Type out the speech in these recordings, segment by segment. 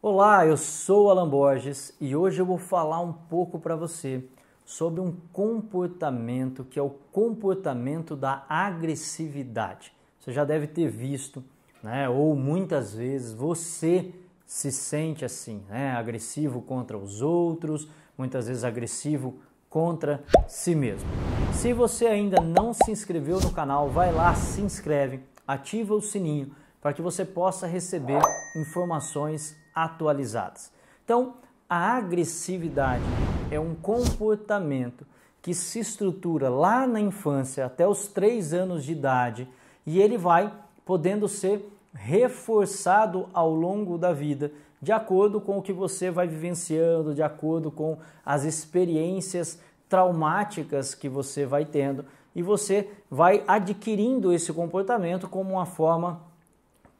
Olá, eu sou Alan Borges e hoje eu vou falar um pouco para você sobre um comportamento que é o comportamento da agressividade. Você já deve ter visto, né? Ou muitas vezes você se sente assim, né? Agressivo contra os outros, muitas vezes agressivo contra si mesmo. Se você ainda não se inscreveu no canal, vai lá, se inscreve, ativa o sininho para que você possa receber informações atualizadas. Então, a agressividade é um comportamento que se estrutura lá na infância, até os três anos de idade, e ele vai podendo ser reforçado ao longo da vida, de acordo com o que você vai vivenciando, de acordo com as experiências traumáticas que você vai tendo, e você vai adquirindo esse comportamento como uma forma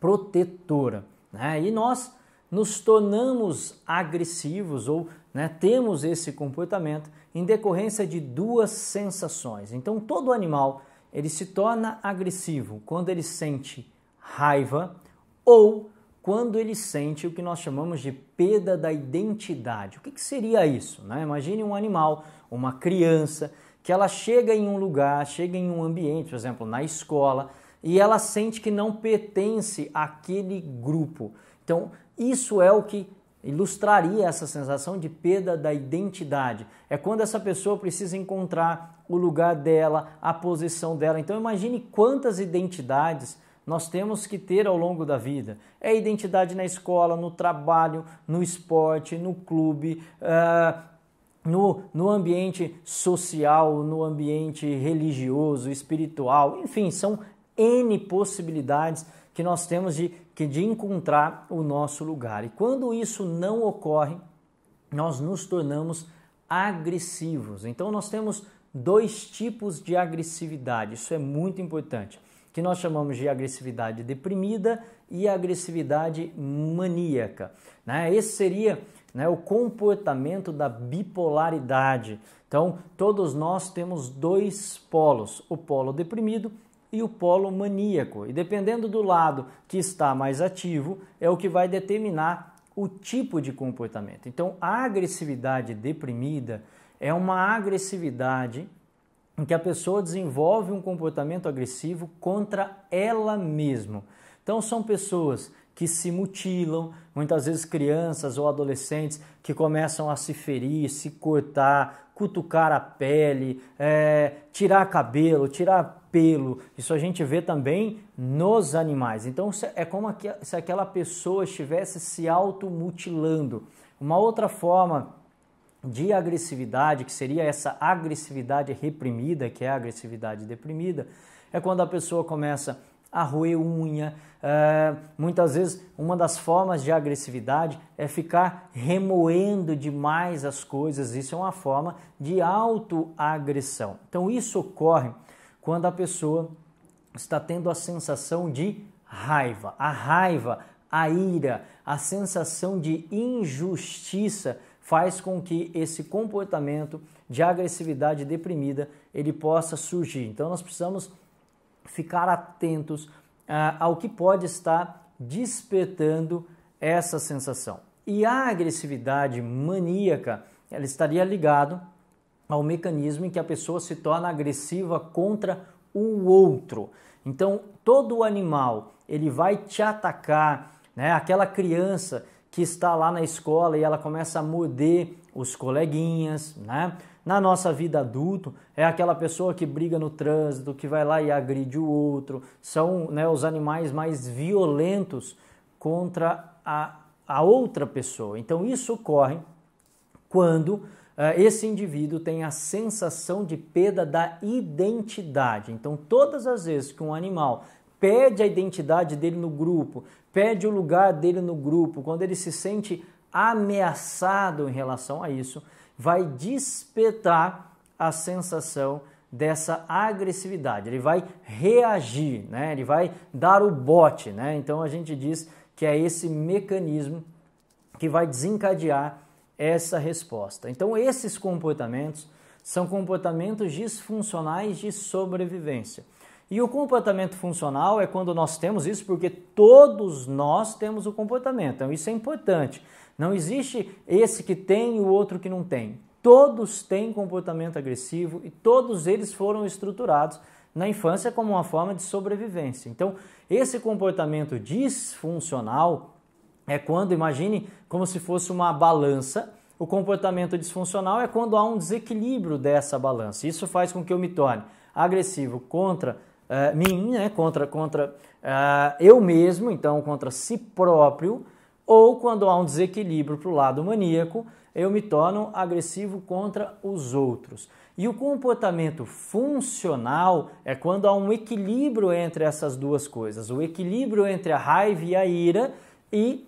protetora. Né? E nós nos tornamos agressivos ou né, temos esse comportamento em decorrência de duas sensações. Então, todo animal ele se torna agressivo quando ele sente raiva ou quando ele sente o que nós chamamos de perda da identidade. O que, que seria isso? Né? Imagine um animal, uma criança, que ela chega em um lugar, chega em um ambiente, por exemplo, na escola, e ela sente que não pertence àquele grupo. Então, isso é o que ilustraria essa sensação de perda da identidade. É quando essa pessoa precisa encontrar o lugar dela, a posição dela. Então, imagine quantas identidades nós temos que ter ao longo da vida. É identidade na escola, no trabalho, no esporte, no clube, uh, no, no ambiente social, no ambiente religioso, espiritual, enfim, são N possibilidades que nós temos de, de encontrar o nosso lugar. E quando isso não ocorre, nós nos tornamos agressivos. Então nós temos dois tipos de agressividade, isso é muito importante, que nós chamamos de agressividade deprimida e agressividade maníaca. Né? Esse seria né, o comportamento da bipolaridade. Então todos nós temos dois polos, o polo deprimido e o polo maníaco. E dependendo do lado que está mais ativo, é o que vai determinar o tipo de comportamento. Então, a agressividade deprimida é uma agressividade em que a pessoa desenvolve um comportamento agressivo contra ela mesma. Então, são pessoas que se mutilam, muitas vezes crianças ou adolescentes que começam a se ferir, se cortar, cutucar a pele, é, tirar cabelo, tirar pelo. Isso a gente vê também nos animais. Então é, é como se aquela pessoa estivesse se automutilando. Uma outra forma de agressividade, que seria essa agressividade reprimida, que é a agressividade deprimida, é quando a pessoa começa a a roer unha. É, muitas vezes, uma das formas de agressividade é ficar remoendo demais as coisas. Isso é uma forma de autoagressão. Então, isso ocorre quando a pessoa está tendo a sensação de raiva. A raiva, a ira, a sensação de injustiça faz com que esse comportamento de agressividade deprimida ele possa surgir. Então, nós precisamos ficar atentos uh, ao que pode estar despertando essa sensação. E a agressividade maníaca, ela estaria ligado ao mecanismo em que a pessoa se torna agressiva contra o outro. Então, todo animal, ele vai te atacar, né? Aquela criança que está lá na escola e ela começa a morder os coleguinhas, né? Na nossa vida adulto, é aquela pessoa que briga no trânsito, que vai lá e agride o outro. São né, os animais mais violentos contra a, a outra pessoa. Então, isso ocorre quando eh, esse indivíduo tem a sensação de perda da identidade. Então, todas as vezes que um animal perde a identidade dele no grupo, perde o lugar dele no grupo, quando ele se sente ameaçado em relação a isso, vai despertar a sensação dessa agressividade. Ele vai reagir, né? Ele vai dar o bote, né? Então a gente diz que é esse mecanismo que vai desencadear essa resposta. Então esses comportamentos são comportamentos disfuncionais de sobrevivência. E o comportamento funcional é quando nós temos isso, porque todos nós temos o comportamento. Então, isso é importante. Não existe esse que tem e o outro que não tem. Todos têm comportamento agressivo e todos eles foram estruturados na infância como uma forma de sobrevivência. Então, esse comportamento disfuncional é quando, imagine como se fosse uma balança. O comportamento disfuncional é quando há um desequilíbrio dessa balança. Isso faz com que eu me torne agressivo contra uh, mim, né? contra, contra uh, eu mesmo, então contra si próprio ou quando há um desequilíbrio para o lado maníaco, eu me torno agressivo contra os outros. E o comportamento funcional é quando há um equilíbrio entre essas duas coisas: o equilíbrio entre a raiva e a ira e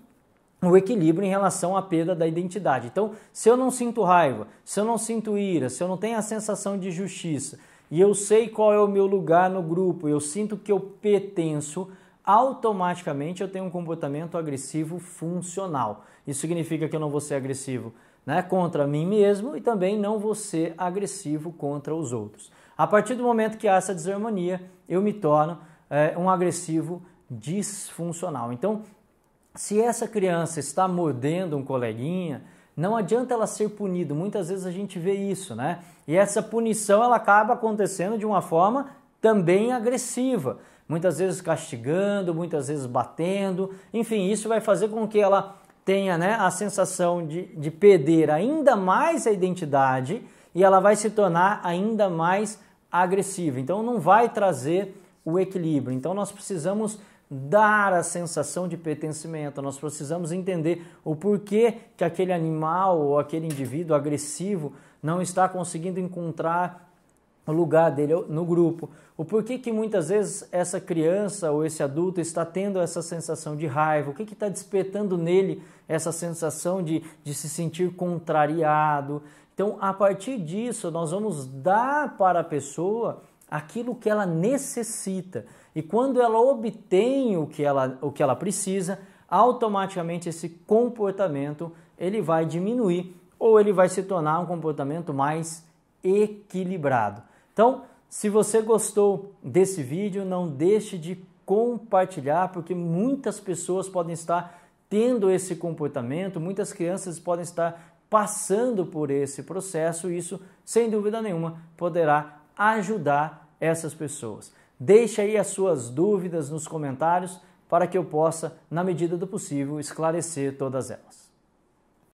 o equilíbrio em relação à perda da identidade. Então, se eu não sinto raiva, se eu não sinto ira, se eu não tenho a sensação de justiça e eu sei qual é o meu lugar no grupo, eu sinto que eu pertenço automaticamente eu tenho um comportamento agressivo funcional. Isso significa que eu não vou ser agressivo né, contra mim mesmo e também não vou ser agressivo contra os outros. A partir do momento que há essa desarmonia, eu me torno é, um agressivo disfuncional. Então, se essa criança está mordendo um coleguinha, não adianta ela ser punida. Muitas vezes a gente vê isso, né? E essa punição ela acaba acontecendo de uma forma também agressiva, muitas vezes castigando, muitas vezes batendo, enfim, isso vai fazer com que ela tenha né, a sensação de, de perder ainda mais a identidade e ela vai se tornar ainda mais agressiva. Então não vai trazer o equilíbrio. Então nós precisamos dar a sensação de pertencimento. Nós precisamos entender o porquê que aquele animal ou aquele indivíduo agressivo não está conseguindo encontrar o lugar dele no grupo. O porquê que muitas vezes essa criança ou esse adulto está tendo essa sensação de raiva, o que está despertando nele essa sensação de, de se sentir contrariado. Então, a partir disso, nós vamos dar para a pessoa aquilo que ela necessita. E quando ela obtém o que ela, o que ela precisa, automaticamente esse comportamento ele vai diminuir ou ele vai se tornar um comportamento mais equilibrado. Então, se você gostou desse vídeo, não deixe de compartilhar, porque muitas pessoas podem estar tendo esse comportamento, muitas crianças podem estar passando por esse processo, e isso, sem dúvida nenhuma, poderá ajudar essas pessoas. Deixe aí as suas dúvidas nos comentários para que eu possa, na medida do possível, esclarecer todas elas.